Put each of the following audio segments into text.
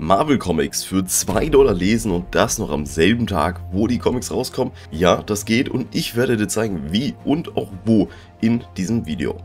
Marvel Comics für 2 Dollar lesen und das noch am selben Tag, wo die Comics rauskommen. Ja, das geht und ich werde dir zeigen, wie und auch wo in diesem Video.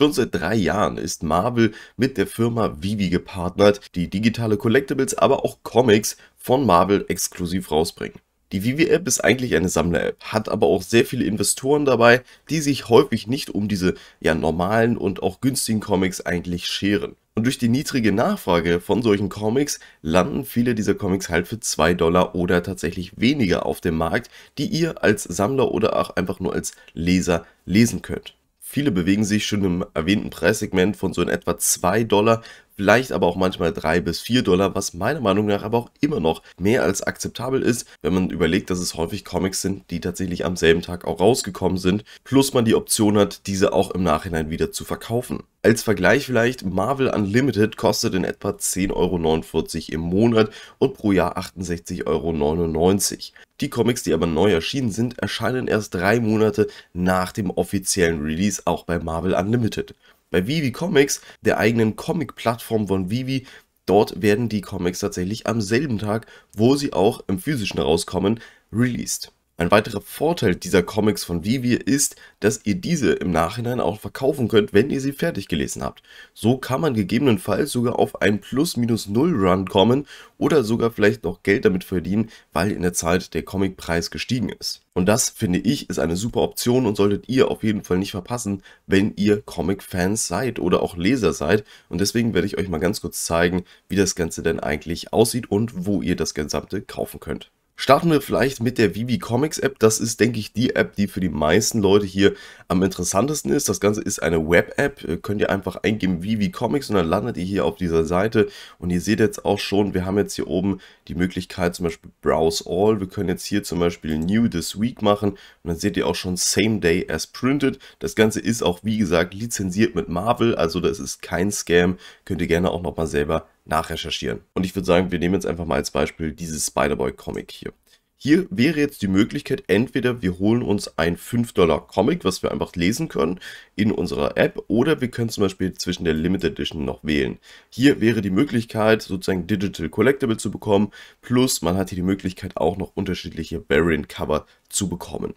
Schon seit drei Jahren ist Marvel mit der Firma Vivi gepartnert, die digitale Collectibles, aber auch Comics von Marvel exklusiv rausbringen. Die Vivi-App ist eigentlich eine Sammler-App, hat aber auch sehr viele Investoren dabei, die sich häufig nicht um diese ja normalen und auch günstigen Comics eigentlich scheren. Und durch die niedrige Nachfrage von solchen Comics landen viele dieser Comics halt für 2 Dollar oder tatsächlich weniger auf dem Markt, die ihr als Sammler oder auch einfach nur als Leser lesen könnt. Viele bewegen sich schon im erwähnten Preissegment von so in etwa 2 Dollar vielleicht aber auch manchmal 3 bis 4 Dollar, was meiner Meinung nach aber auch immer noch mehr als akzeptabel ist, wenn man überlegt, dass es häufig Comics sind, die tatsächlich am selben Tag auch rausgekommen sind, plus man die Option hat, diese auch im Nachhinein wieder zu verkaufen. Als Vergleich vielleicht, Marvel Unlimited kostet in etwa 10,49 Euro im Monat und pro Jahr 68,99 Euro. Die Comics, die aber neu erschienen sind, erscheinen erst drei Monate nach dem offiziellen Release auch bei Marvel Unlimited bei Vivi Comics, der eigenen Comic-Plattform von Vivi. Dort werden die Comics tatsächlich am selben Tag, wo sie auch im physischen rauskommen, released. Ein weiterer Vorteil dieser Comics von Vivi ist, dass ihr diese im Nachhinein auch verkaufen könnt, wenn ihr sie fertig gelesen habt. So kann man gegebenenfalls sogar auf einen Plus-Minus-Null-Run kommen oder sogar vielleicht noch Geld damit verdienen, weil in der Zeit der Comicpreis gestiegen ist. Und das, finde ich, ist eine super Option und solltet ihr auf jeden Fall nicht verpassen, wenn ihr Comic-Fans seid oder auch Leser seid. Und deswegen werde ich euch mal ganz kurz zeigen, wie das Ganze denn eigentlich aussieht und wo ihr das Gesamte kaufen könnt. Starten wir vielleicht mit der Vivi Comics App. Das ist, denke ich, die App, die für die meisten Leute hier am interessantesten ist. Das Ganze ist eine Web-App. Äh, könnt ihr einfach eingeben Vivi Comics und dann landet ihr hier auf dieser Seite. Und ihr seht jetzt auch schon, wir haben jetzt hier oben die Möglichkeit zum Beispiel Browse All. Wir können jetzt hier zum Beispiel New This Week machen. Und dann seht ihr auch schon Same Day as Printed. Das Ganze ist auch, wie gesagt, lizenziert mit Marvel. Also das ist kein Scam. Könnt ihr gerne auch nochmal selber nachrecherchieren. Und ich würde sagen, wir nehmen jetzt einfach mal als Beispiel dieses Spider-Boy-Comic hier. Hier wäre jetzt die Möglichkeit, entweder wir holen uns ein 5-Dollar-Comic, was wir einfach lesen können in unserer App, oder wir können zum Beispiel zwischen der Limited Edition noch wählen. Hier wäre die Möglichkeit, sozusagen Digital Collectible zu bekommen, plus man hat hier die Möglichkeit, auch noch unterschiedliche Variant-Cover zu bekommen.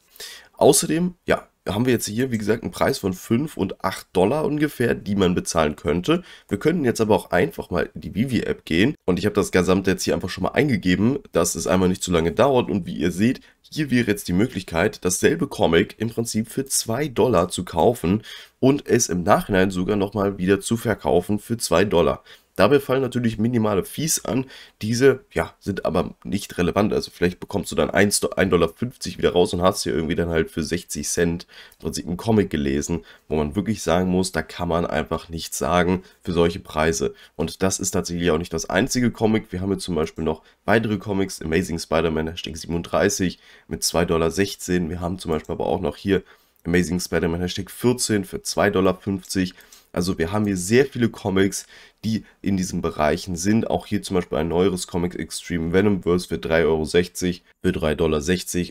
Außerdem, ja, haben wir jetzt hier, wie gesagt, einen Preis von 5 und 8 Dollar ungefähr, die man bezahlen könnte. Wir könnten jetzt aber auch einfach mal in die Vivi-App gehen und ich habe das Gesamte jetzt hier einfach schon mal eingegeben, dass es einmal nicht zu lange dauert und wie ihr seht, hier wäre jetzt die Möglichkeit, dasselbe Comic im Prinzip für 2 Dollar zu kaufen und es im Nachhinein sogar nochmal wieder zu verkaufen für 2 Dollar. Dabei fallen natürlich minimale Fees an. Diese ja, sind aber nicht relevant. Also vielleicht bekommst du dann 1,50 Dollar wieder raus und hast hier irgendwie dann halt für 60 Cent im Prinzip einen Comic gelesen, wo man wirklich sagen muss, da kann man einfach nichts sagen für solche Preise. Und das ist tatsächlich auch nicht das einzige Comic. Wir haben hier zum Beispiel noch weitere Comics, Amazing Spider-Man Hashtag 37 mit 2,16 Dollar. Wir haben zum Beispiel aber auch noch hier Amazing Spider-Man Hashtag 14 für 2,50 Dollar. Also wir haben hier sehr viele Comics, die in diesen Bereichen sind. Auch hier zum Beispiel ein neueres Comic Extreme Venomverse für 3,60 Euro, für 3,60 Dollar.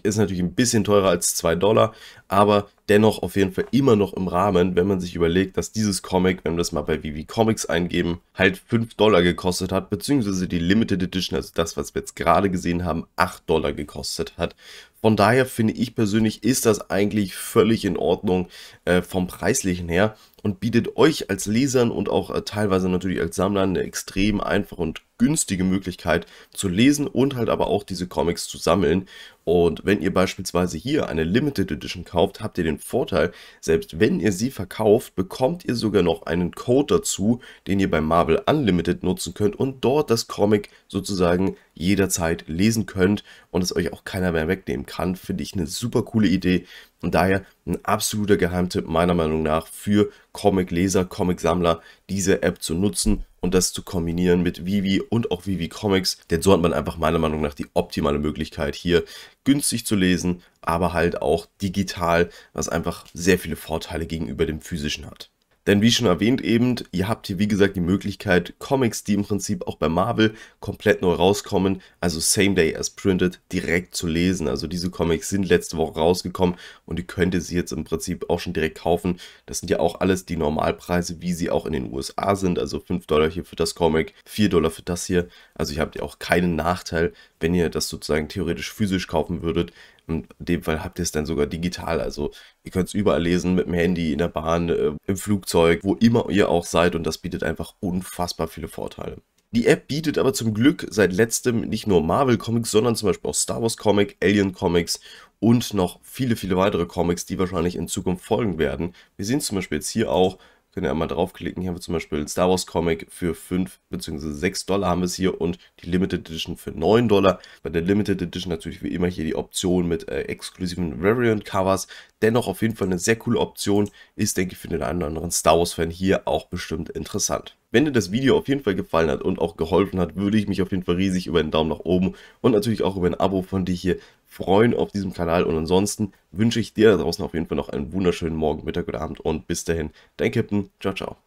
Ist natürlich ein bisschen teurer als 2 Dollar, aber dennoch auf jeden Fall immer noch im Rahmen, wenn man sich überlegt, dass dieses Comic, wenn wir das mal bei Vivi Comics eingeben, halt 5 Dollar gekostet hat, beziehungsweise die Limited Edition, also das, was wir jetzt gerade gesehen haben, 8 Dollar gekostet hat. Von daher finde ich persönlich, ist das eigentlich völlig in Ordnung äh, vom Preislichen her und bietet euch als Lesern und auch äh, teilweise natürlich als Sammlern eine extrem einfache und günstige Möglichkeit zu lesen und halt aber auch diese Comics zu sammeln. Und wenn ihr beispielsweise hier eine Limited Edition kauft, habt ihr den Vorteil, selbst wenn ihr sie verkauft, bekommt ihr sogar noch einen Code dazu, den ihr bei Marvel Unlimited nutzen könnt und dort das Comic sozusagen jederzeit lesen könnt und es euch auch keiner mehr wegnehmen kann. Finde ich eine super coole Idee. Und daher ein absoluter Geheimtipp meiner Meinung nach für Comic-Leser, Comic-Sammler, diese App zu nutzen und das zu kombinieren mit Vivi und auch Vivi Comics. Denn so hat man einfach meiner Meinung nach die optimale Möglichkeit, hier günstig zu lesen, aber halt auch digital, was einfach sehr viele Vorteile gegenüber dem physischen hat. Denn wie schon erwähnt eben, ihr habt hier wie gesagt die Möglichkeit, Comics, die im Prinzip auch bei Marvel komplett neu rauskommen, also same day as printed, direkt zu lesen. Also diese Comics sind letzte Woche rausgekommen und ihr könnt sie jetzt im Prinzip auch schon direkt kaufen. Das sind ja auch alles die Normalpreise, wie sie auch in den USA sind. Also 5 Dollar hier für das Comic, 4 Dollar für das hier. Also ihr habt ja auch keinen Nachteil, wenn ihr das sozusagen theoretisch physisch kaufen würdet. In dem Fall habt ihr es dann sogar digital. Also ihr könnt es überall lesen, mit dem Handy, in der Bahn, äh, im Flugzeug, wo immer ihr auch seid. Und das bietet einfach unfassbar viele Vorteile. Die App bietet aber zum Glück seit letztem nicht nur Marvel Comics, sondern zum Beispiel auch Star Wars Comics, Alien Comics und noch viele, viele weitere Comics, die wahrscheinlich in Zukunft folgen werden. Wir sehen zum Beispiel jetzt hier auch Könnt ihr einmal draufklicken. Hier haben wir zum Beispiel einen Star Wars Comic für 5 bzw. 6 Dollar haben wir es hier und die Limited Edition für 9 Dollar. Bei der Limited Edition natürlich wie immer hier die Option mit äh, exklusiven Variant Covers. Dennoch auf jeden Fall eine sehr coole Option. Ist, denke ich, für den einen oder anderen Star Wars Fan hier auch bestimmt interessant. Wenn dir das Video auf jeden Fall gefallen hat und auch geholfen hat, würde ich mich auf jeden Fall riesig über einen Daumen nach oben und natürlich auch über ein Abo von dir hier freuen auf diesem Kanal. Und ansonsten wünsche ich dir da draußen auf jeden Fall noch einen wunderschönen Morgen, Mittag oder Abend und bis dahin, dein Captain. Ciao, ciao.